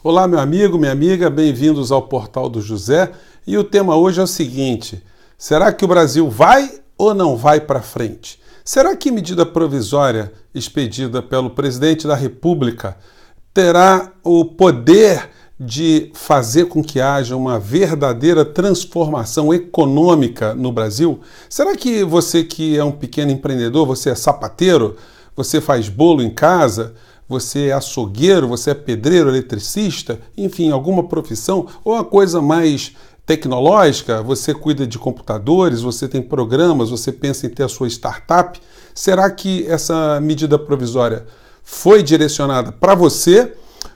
Olá, meu amigo, minha amiga, bem-vindos ao Portal do José. E o tema hoje é o seguinte: será que o Brasil vai ou não vai para frente? Será que medida provisória expedida pelo presidente da República terá o poder de fazer com que haja uma verdadeira transformação econômica no Brasil? Será que você que é um pequeno empreendedor, você é sapateiro, você faz bolo em casa, você é açougueiro, você é pedreiro, eletricista, enfim, alguma profissão, ou a coisa mais tecnológica, você cuida de computadores, você tem programas, você pensa em ter a sua startup. Será que essa medida provisória foi direcionada para você?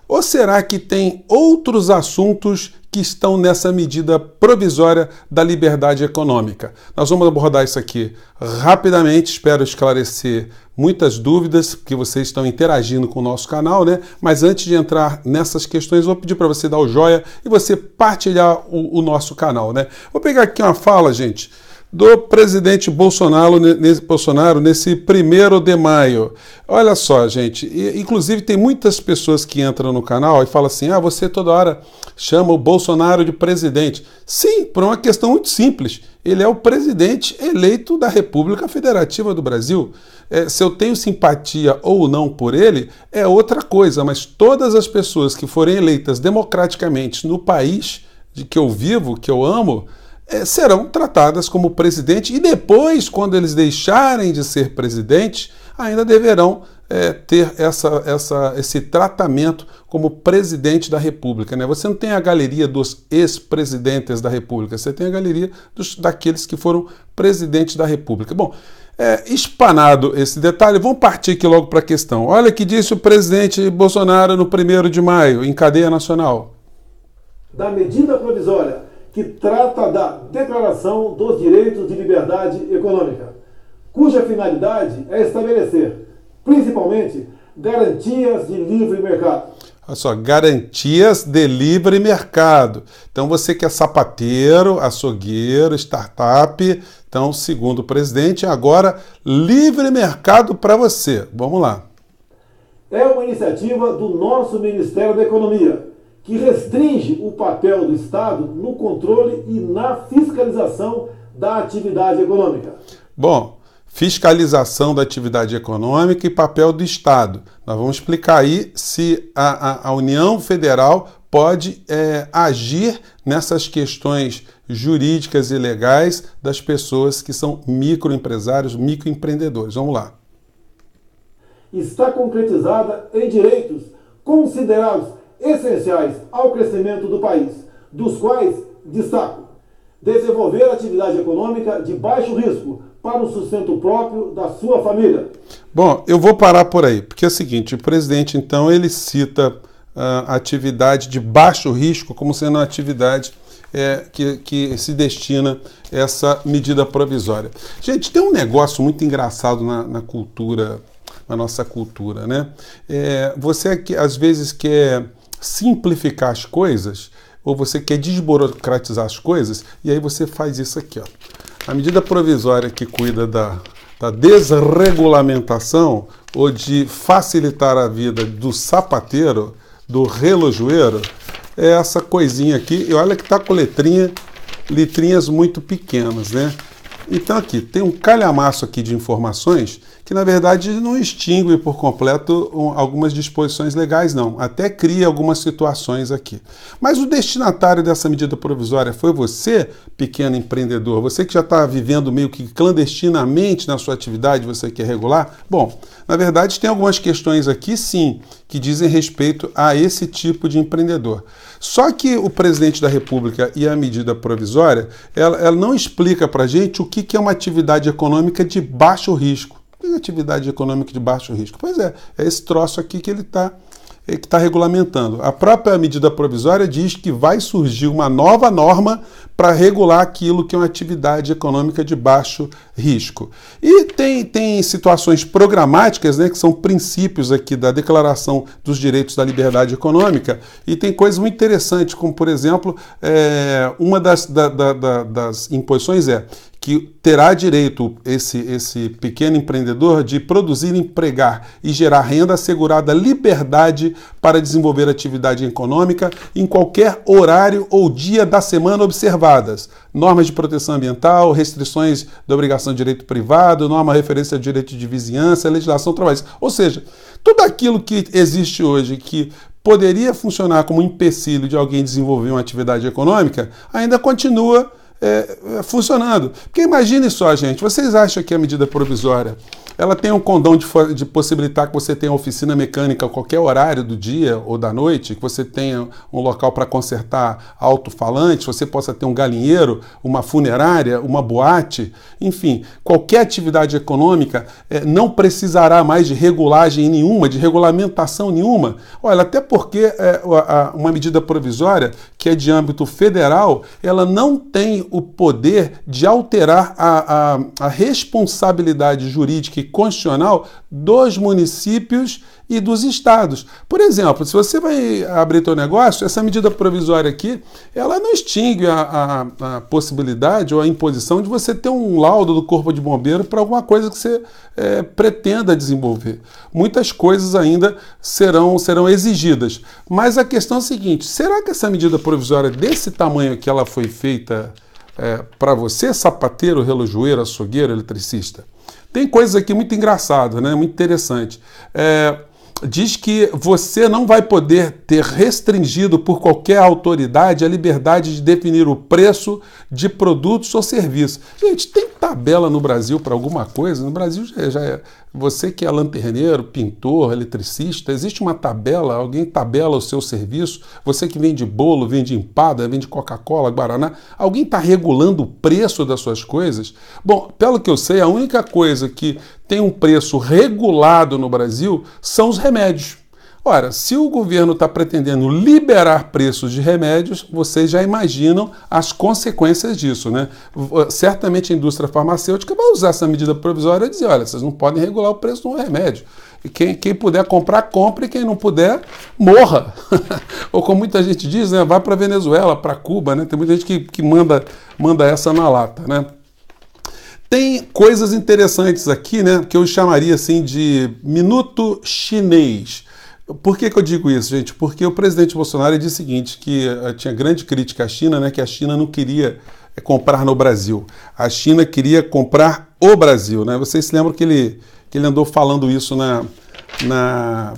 Ou será que tem outros assuntos que estão nessa medida provisória da liberdade econômica? Nós vamos abordar isso aqui rapidamente, espero esclarecer muitas dúvidas, porque vocês estão interagindo com o nosso canal, né? Mas antes de entrar nessas questões, vou pedir para você dar o joia e você partilhar o, o nosso canal, né? Vou pegar aqui uma fala, gente do presidente Bolsonaro, Bolsonaro nesse primeiro de maio. Olha só, gente, inclusive tem muitas pessoas que entram no canal e falam assim: ah, você toda hora chama o Bolsonaro de presidente. Sim, por uma questão muito simples. Ele é o presidente eleito da República Federativa do Brasil. É, se eu tenho simpatia ou não por ele, é outra coisa, mas todas as pessoas que forem eleitas democraticamente no país de que eu vivo, que eu amo, é, serão tratadas como presidente e depois, quando eles deixarem de ser presidente, ainda deverão é, ter essa, essa, esse tratamento como presidente da República. Né? Você não tem a galeria dos ex-presidentes da República, você tem a galeria dos, daqueles que foram presidentes da República. Bom, é, espanado esse detalhe, vamos partir aqui logo para a questão. Olha o que disse o presidente Bolsonaro no 1 de maio, em cadeia nacional. Da medida provisória que trata da Declaração dos Direitos de Liberdade Econômica, cuja finalidade é estabelecer, principalmente, garantias de livre mercado. Olha só, garantias de livre mercado. Então, você que é sapateiro, açougueiro, startup, então, segundo o presidente, agora livre mercado para você. Vamos lá. É uma iniciativa do nosso Ministério da Economia, que restringe o papel do Estado no controle e na fiscalização da atividade econômica. Bom, fiscalização da atividade econômica e papel do Estado. Nós vamos explicar aí se a, a, a União Federal pode é, agir nessas questões jurídicas e legais das pessoas que são microempresários, microempreendedores. Vamos lá. Está concretizada em direitos considerados essenciais ao crescimento do país, dos quais destaco desenvolver atividade econômica de baixo risco para o sustento próprio da sua família. Bom, eu vou parar por aí, porque é o seguinte, o presidente então ele cita ah, a atividade de baixo risco como sendo uma atividade é, que, que, se destina essa medida provisória. Gente, tem um negócio muito engraçado na, na cultura, na nossa cultura, né? É, você é às vezes quer simplificar as coisas ou você quer desburocratizar as coisas e aí você faz isso aqui. Ó. A medida provisória que cuida da, da desregulamentação ou de facilitar a vida do sapateiro, do relojoeiro, é essa coisinha aqui. E olha que tá com letrinha, letrinhas muito pequenas, né? Então aqui tem um calhamaço aqui de informações que na verdade não extingue por completo algumas disposições legais, não. Até cria algumas situações aqui. Mas o destinatário dessa medida provisória foi você, pequeno empreendedor, você que já está vivendo meio que clandestinamente na sua atividade, você que é regular? Bom, na verdade tem algumas questões aqui, sim, que dizem respeito a esse tipo de empreendedor. Só que o presidente da República e a medida provisória, ela, ela não explica para gente o que, que é uma atividade econômica de baixo risco. Mas atividade econômica de baixo risco. Pois é, é esse troço aqui que ele está é, que está regulamentando. A própria medida provisória diz que vai surgir uma nova norma para regular aquilo que é uma atividade econômica de baixo risco. E tem, tem situações programáticas, né, que são princípios aqui da Declaração dos Direitos da Liberdade Econômica, e tem coisas muito interessantes, como, por exemplo, é, uma das, da, da, da, das imposições é que terá direito esse, esse pequeno empreendedor de produzir, empregar e gerar renda assegurada liberdade para desenvolver atividade econômica em qualquer horário ou dia da semana observadas. Normas de proteção ambiental, restrições da obrigação de direito privado, norma referência ao direito de vizinhança, legislação trabalhista. Ou seja, tudo aquilo que existe hoje que poderia funcionar como empecilho de alguém desenvolver uma atividade econômica ainda continua é, é, funcionando. Porque imagine só, gente, vocês acham que a medida provisória ela tem um condão de, de, possibilitar que você tenha oficina mecânica a qualquer horário do dia ou da noite, que você tenha um local para consertar alto-falante, você possa ter um galinheiro, uma funerária, uma boate, enfim, qualquer atividade econômica é, não precisará mais de regulagem nenhuma, de regulamentação nenhuma. Olha, até porque é, uma medida provisória, que é de âmbito federal, ela não tem o poder de alterar a, a responsabilidade jurídica e constitucional dos municípios e dos estados. Por exemplo, se você vai abrir seu negócio, essa medida provisória aqui, ela não extingue a, a, a, possibilidade ou a imposição de você ter um laudo do corpo de bombeiro para alguma coisa que você é, pretenda desenvolver. Muitas coisas ainda serão, serão exigidas. Mas a questão é a seguinte: será que essa medida provisória desse tamanho que ela foi feita é, para você, sapateiro, relojoeiro, açougueiro, eletricista, tem coisas aqui muito engraçadas, né? muito interessante. É, diz que você não vai poder ter restringido por qualquer autoridade a liberdade de definir o preço de produtos ou serviços. Gente, tem tabela no Brasil para alguma coisa? No Brasil já, é, já, é, você que é lanterneiro, pintor, eletricista, existe uma tabela, alguém tabela o seu serviço. Você que vende bolo, vende empada, vende Coca-Cola, Guaraná, alguém está regulando o preço das suas coisas? Bom, pelo que eu sei, a única coisa que tem um preço regulado no Brasil são os remédios. Ora, se o governo está pretendendo liberar preços de remédios, vocês já imaginam as consequências disso, né? Ah, certamente a indústria farmacêutica vai usar essa medida provisória e dizer: olha, vocês não podem regular o preço de um remédio. E quem, quem puder comprar, compre, e quem não puder, morra. Ou como muita gente diz, né? Vá para Venezuela, para Cuba, né? Tem muita gente que, que manda, manda essa na lata, né? Tem coisas interessantes aqui, né? Que eu chamaria assim de minuto chinês. Por que, que, eu digo isso, gente? Porque o presidente Bolsonaro disse o seguinte, que eh, tinha grande crítica à China, né, que a China não queria eh, comprar no Brasil. A China queria comprar o Brasil. Né? Vocês se lembram que ele, que ele andou falando isso na, na,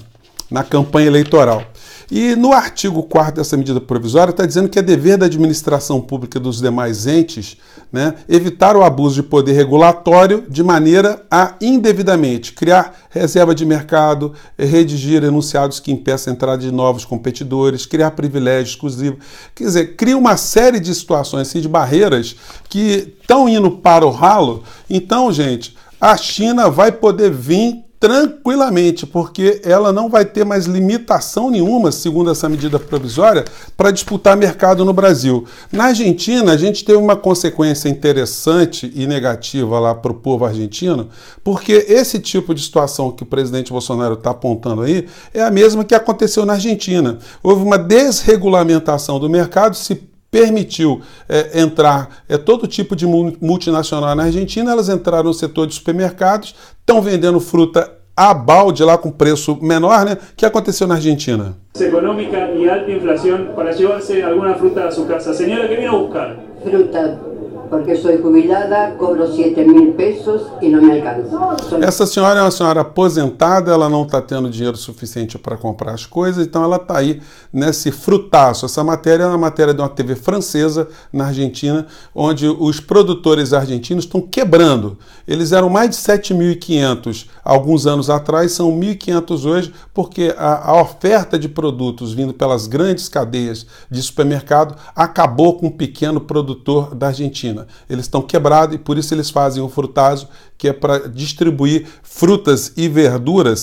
na campanha eleitoral. E no artigo 4 dessa medida provisória está dizendo que é dever da administração pública dos demais entes né, evitar o abuso de poder regulatório de maneira a indevidamente criar reserva de mercado, redigir enunciados que impeçam a entrada de novos competidores, criar privilégios exclusivos. Quer dizer, cria uma série de situações, assim, de barreiras que estão indo para o ralo. Então, gente, a China vai poder vir tranquilamente, porque ela não vai ter mais limitação nenhuma, segundo essa medida provisória, para disputar mercado no Brasil. Na Argentina, a gente teve uma consequência interessante e negativa lá para o povo argentino, porque esse tipo de situação que o presidente Bolsonaro está apontando aí é a mesma que aconteceu na Argentina. Houve uma desregulamentação do mercado, se permitiu é, entrar é, todo tipo de multinacional na Argentina, elas entraram no setor de supermercados, estão vendendo fruta a balde lá com preço menor, né? O que aconteceu na Argentina? Econômica e alta inflação para levar alguma fruta sua casa. Senhora, que vem buscar? Fruta porque sou jubilada, cobro 7 mil pesos e não me alcança. Essa senhora é uma senhora aposentada, ela não está tendo dinheiro suficiente para comprar as coisas, então ela está aí nesse frutaço. Essa matéria é uma matéria de uma TV francesa na Argentina, onde os produtores argentinos estão quebrando. Eles eram mais de 7.500 alguns anos atrás, são 1.500 hoje, porque a, a oferta de produtos vindo pelas grandes cadeias de supermercado acabou com o um pequeno produtor da Argentina. China. Eles estão quebrados e por isso eles fazem o frutazo, que é para distribuir frutas e verduras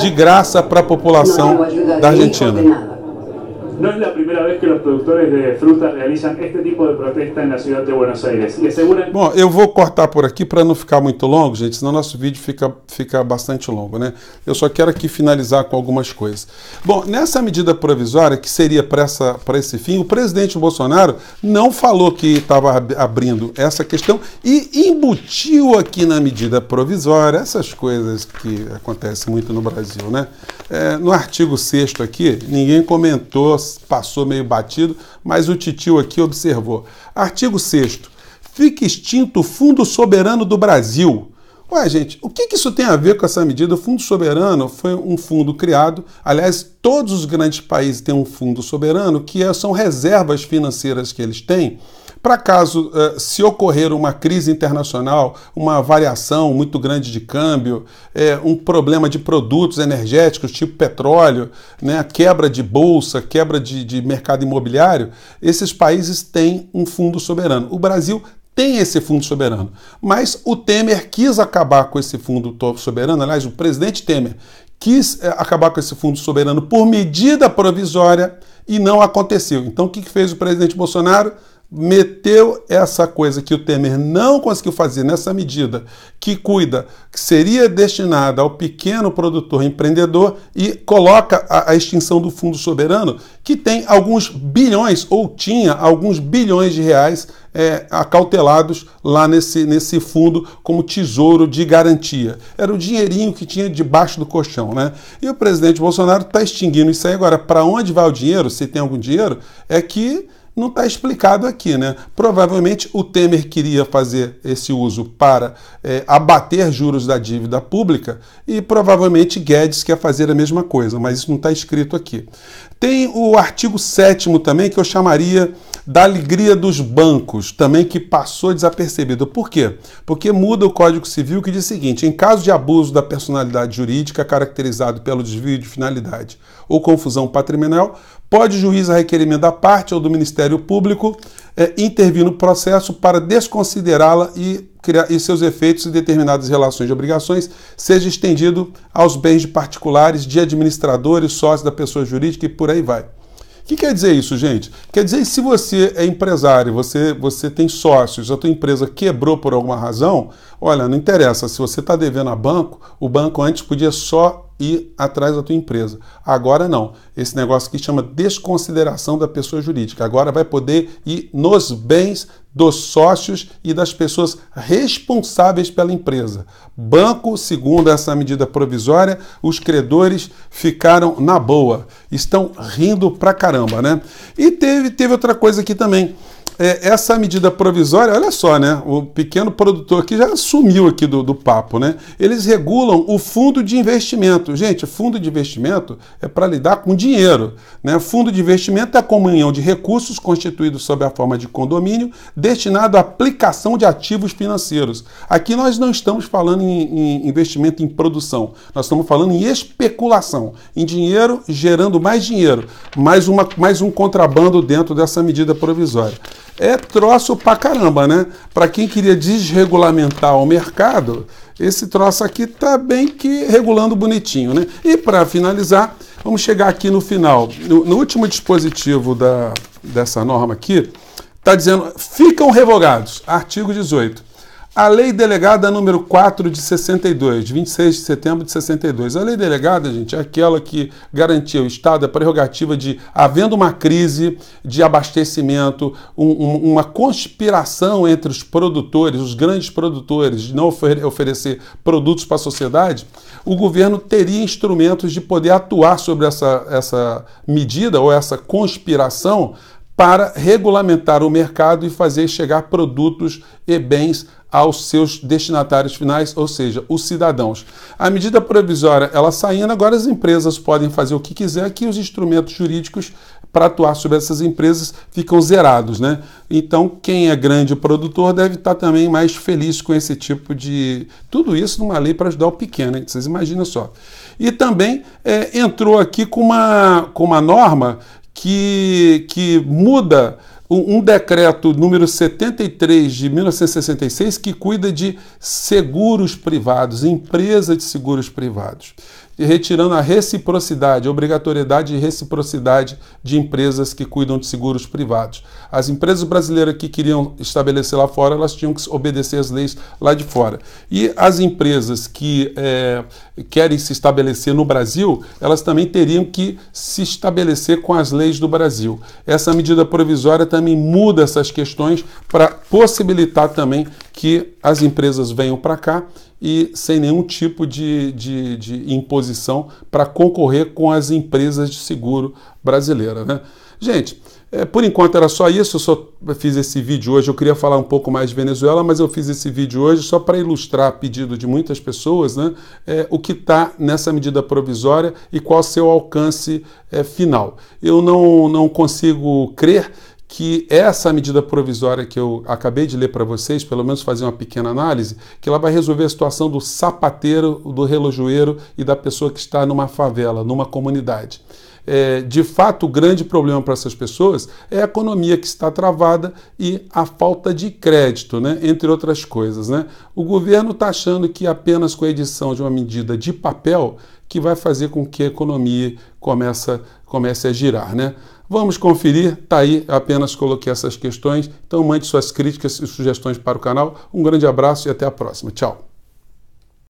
de graça para a população da Argentina. No es la primera vez que los productores de frutas realizam este tipo de protesta na cidade de Buenos Aires. Bom, eu vou cortar por aqui para não ficar muito longo, gente, senão nosso vídeo fica, fica bastante longo, né? Eu só quero aqui finalizar com algumas coisas. Bom, nessa medida provisória, que seria para esse fim, o presidente Bolsonaro não falou que estava abrindo essa questão e embutiu aqui na medida provisória essas coisas que acontecem muito no Brasil, né? É, no artigo 6 aqui, ninguém comentou passou meio batido, mas o Titio aqui observou. Artigo 6 Fica extinto o Fundo Soberano do Brasil. Ué, gente, o que, que, isso tem a ver com essa medida? O Fundo Soberano foi um fundo criado, aliás, todos os grandes países têm um fundo soberano, que é, são reservas financeiras que eles têm, para caso uh, se ocorrer uma crise internacional, uma variação muito grande de câmbio, é, um problema de produtos energéticos, tipo petróleo, né, quebra de bolsa, quebra de, de mercado imobiliário, esses países têm um fundo soberano. O Brasil tem esse fundo soberano. Mas o Temer quis acabar com esse fundo soberano, aliás, o presidente Temer quis eh, acabar com esse fundo soberano por medida provisória e não aconteceu. Então, o que fez o presidente Bolsonaro? meteu essa coisa que o Temer não conseguiu fazer nessa medida, que cuida, que seria destinada ao pequeno produtor empreendedor e coloca a, a, extinção do Fundo Soberano, que tem alguns bilhões, ou tinha alguns bilhões de reais é, acautelados lá nesse, nesse fundo como tesouro de garantia. Era o dinheirinho que tinha debaixo do colchão, né? E o presidente Bolsonaro está extinguindo isso aí agora. Para onde vai o dinheiro, se tem algum dinheiro, é que não está explicado aqui, né? Provavelmente o Temer queria fazer esse uso para é, abater juros da dívida pública e provavelmente Guedes quer fazer a mesma coisa, mas isso não está escrito aqui. Tem o artigo 7 também que eu chamaria da alegria dos bancos, também que passou desapercebido. Por quê? Porque muda o Código Civil que diz o seguinte: em caso de abuso da personalidade jurídica caracterizado pelo desvio de finalidade ou confusão patrimonial, pode o juiz, a requerimento da parte ou do Ministério Público, é, intervir no processo para desconsiderá-la e, criar, e seus efeitos em determinadas relações de obrigações, seja estendido aos bens de particulares, de administradores, sócios da pessoa jurídica e por aí vai. O que quer dizer isso, gente? Quer dizer que se você é empresário, você, você tem sócios, a tua empresa quebrou por alguma razão, olha, não interessa, se você está devendo a banco, o banco antes podia só ir atrás da tua empresa. Agora não. Esse negócio que chama desconsideração da pessoa jurídica. Agora vai poder ir nos bens dos sócios e das pessoas responsáveis pela empresa. Banco, segundo essa medida provisória, os credores ficaram na boa. Estão rindo pra caramba, né? E teve, teve outra coisa aqui também é, essa medida provisória, olha só, né? O pequeno produtor que já sumiu aqui do, do papo, né? Eles regulam o fundo de investimento. Gente, fundo de investimento é para lidar com dinheiro. Né? Fundo de investimento é a comunhão de recursos constituídos sob a forma de condomínio destinado à aplicação de ativos financeiros. Aqui nós não estamos falando em, em investimento em produção, nós estamos falando em especulação, em dinheiro gerando mais dinheiro, mais, uma, mais um contrabando dentro dessa medida provisória é troço pra caramba, né? Para quem queria desregulamentar o mercado, esse troço aqui tá bem que regulando bonitinho, né? E para finalizar, vamos chegar aqui no final. No, no último dispositivo da, dessa norma aqui, tá dizendo: ficam revogados, artigo 18 a lei delegada número 4 de 62, de 26 de setembro de 62. A lei delegada, gente, é aquela que garantia ao Estado a prerrogativa de, havendo uma crise de abastecimento, um, um, uma conspiração entre os produtores, os grandes produtores, de não oferecer produtos para a sociedade, o governo teria instrumentos de poder atuar sobre essa, essa medida ou essa conspiração para regulamentar o mercado e fazer chegar produtos e bens aos seus destinatários finais, ou seja, os cidadãos. A medida provisória, ela saindo, agora as empresas podem fazer o que quiser, que os instrumentos jurídicos para atuar sobre essas empresas ficam zerados, né? Então, quem é grande produtor deve estar também mais feliz com esse tipo de. Tudo isso numa lei para ajudar o pequeno, hein? vocês imaginam só. E também é, entrou aqui com uma, com uma norma que, que muda um, um decreto número 73 de 1966 que cuida de seguros privados, empresa de seguros privados e retirando a reciprocidade, a obrigatoriedade e reciprocidade de empresas que cuidam de seguros privados. As empresas brasileiras que queriam estabelecer lá fora, elas tinham que obedecer às leis lá de fora. E as empresas que é, querem se estabelecer no Brasil, elas também teriam que se estabelecer com as leis do Brasil. Essa medida provisória também muda essas questões para possibilitar também que as empresas venham para cá e sem nenhum tipo de, de, de imposição para concorrer com as empresas de seguro brasileira. Né? Gente, é, por enquanto era só isso, eu só fiz esse vídeo hoje. Eu queria falar um pouco mais de Venezuela, mas eu fiz esse vídeo hoje só para ilustrar, a pedido de muitas pessoas, né, é, o que está nessa medida provisória e qual seu alcance é, final. Eu não, não consigo crer que essa medida provisória que eu acabei de ler para vocês, pelo menos fazer uma pequena análise, que ela vai resolver a situação do sapateiro, do relojoeiro e da pessoa que está numa favela, numa comunidade. É, de fato, o grande problema para essas pessoas é a economia que está travada e a falta de crédito, né? entre outras coisas. Né? O governo está achando que apenas com a edição de uma medida de papel que vai fazer com que a economia comece, comece a girar. Né? Vamos conferir, tá aí, apenas coloquei essas questões. Então mande suas críticas e sugestões para o canal. Um grande abraço e até a próxima. Tchau.